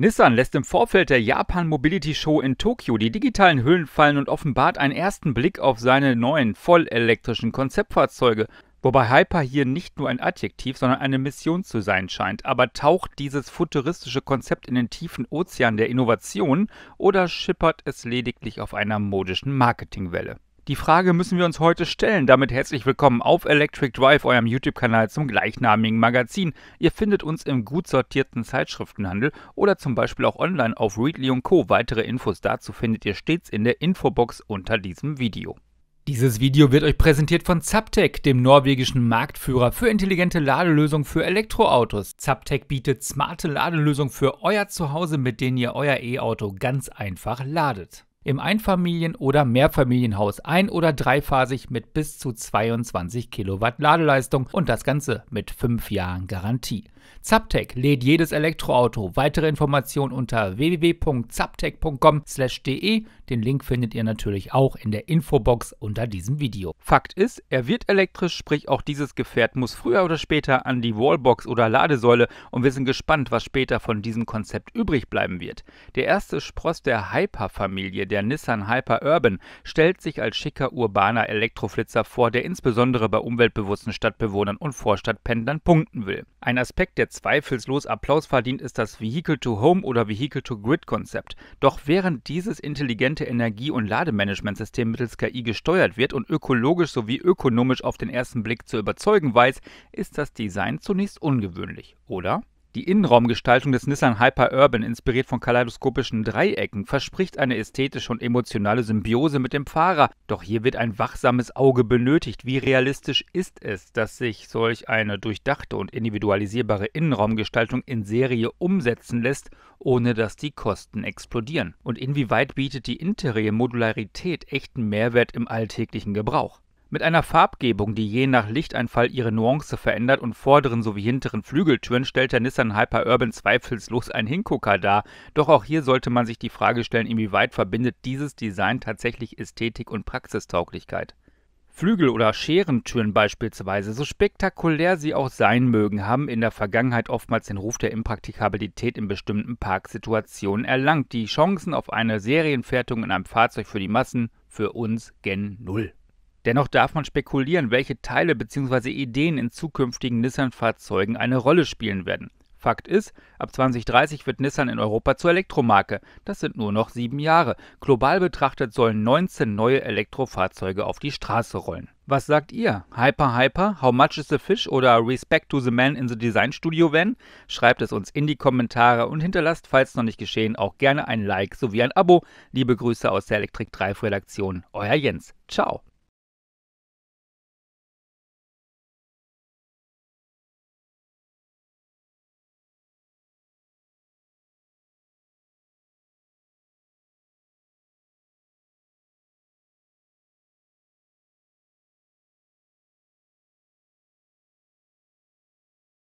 Nissan lässt im Vorfeld der Japan Mobility Show in Tokio die digitalen Hüllen fallen und offenbart einen ersten Blick auf seine neuen vollelektrischen Konzeptfahrzeuge, wobei Hyper hier nicht nur ein Adjektiv, sondern eine Mission zu sein scheint. Aber taucht dieses futuristische Konzept in den tiefen Ozean der Innovation oder schippert es lediglich auf einer modischen Marketingwelle? Die Frage müssen wir uns heute stellen. Damit herzlich willkommen auf Electric Drive, eurem YouTube-Kanal zum gleichnamigen Magazin. Ihr findet uns im gut sortierten Zeitschriftenhandel oder zum Beispiel auch online auf Readly Co. Weitere Infos dazu findet ihr stets in der Infobox unter diesem Video. Dieses Video wird euch präsentiert von Zaptec, dem norwegischen Marktführer für intelligente Ladelösungen für Elektroautos. Zaptec bietet smarte Ladelösungen für euer Zuhause, mit denen ihr euer E-Auto ganz einfach ladet im Einfamilien- oder Mehrfamilienhaus ein- oder dreiphasig mit bis zu 22 Kilowatt Ladeleistung und das Ganze mit 5 Jahren Garantie. Zaptec lädt jedes Elektroauto. Weitere Informationen unter www.zaptec.com/de. Den Link findet ihr natürlich auch in der Infobox unter diesem Video. Fakt ist, er wird elektrisch, sprich auch dieses Gefährt muss früher oder später an die Wallbox oder Ladesäule und wir sind gespannt, was später von diesem Konzept übrig bleiben wird. Der erste Spross der Hyper-Familie der Nissan Hyper Urban stellt sich als schicker urbaner Elektroflitzer vor, der insbesondere bei umweltbewussten Stadtbewohnern und Vorstadtpendlern punkten will. Ein Aspekt, der zweifelslos Applaus verdient, ist das Vehicle-to-Home oder Vehicle-to-Grid-Konzept. Doch während dieses intelligente Energie- und Lademanagementsystem mittels KI gesteuert wird und ökologisch sowie ökonomisch auf den ersten Blick zu überzeugen weiß, ist das Design zunächst ungewöhnlich, oder? Die Innenraumgestaltung des Nissan Hyper Urban, inspiriert von kaleidoskopischen Dreiecken, verspricht eine ästhetische und emotionale Symbiose mit dem Fahrer. Doch hier wird ein wachsames Auge benötigt. Wie realistisch ist es, dass sich solch eine durchdachte und individualisierbare Innenraumgestaltung in Serie umsetzen lässt, ohne dass die Kosten explodieren? Und inwieweit bietet die Interior-Modularität echten Mehrwert im alltäglichen Gebrauch? Mit einer Farbgebung, die je nach Lichteinfall ihre Nuance verändert und vorderen sowie hinteren Flügeltüren stellt der Nissan Hyper-Urban zweifellos ein Hingucker dar. Doch auch hier sollte man sich die Frage stellen, inwieweit verbindet dieses Design tatsächlich Ästhetik und Praxistauglichkeit. Flügel- oder Scherentüren beispielsweise, so spektakulär sie auch sein mögen, haben in der Vergangenheit oftmals den Ruf der Impraktikabilität in bestimmten Parksituationen erlangt. Die Chancen auf eine Serienfertigung in einem Fahrzeug für die Massen für uns gen Null. Dennoch darf man spekulieren, welche Teile bzw. Ideen in zukünftigen Nissan-Fahrzeugen eine Rolle spielen werden. Fakt ist, ab 2030 wird Nissan in Europa zur Elektromarke. Das sind nur noch sieben Jahre. Global betrachtet sollen 19 neue Elektrofahrzeuge auf die Straße rollen. Was sagt ihr? Hyper Hyper? How much is the fish? Oder Respect to the man in the Design Studio Van? Schreibt es uns in die Kommentare und hinterlasst, falls noch nicht geschehen, auch gerne ein Like sowie ein Abo. Liebe Grüße aus der Elektrik 3 Redaktion. Euer Jens. Ciao.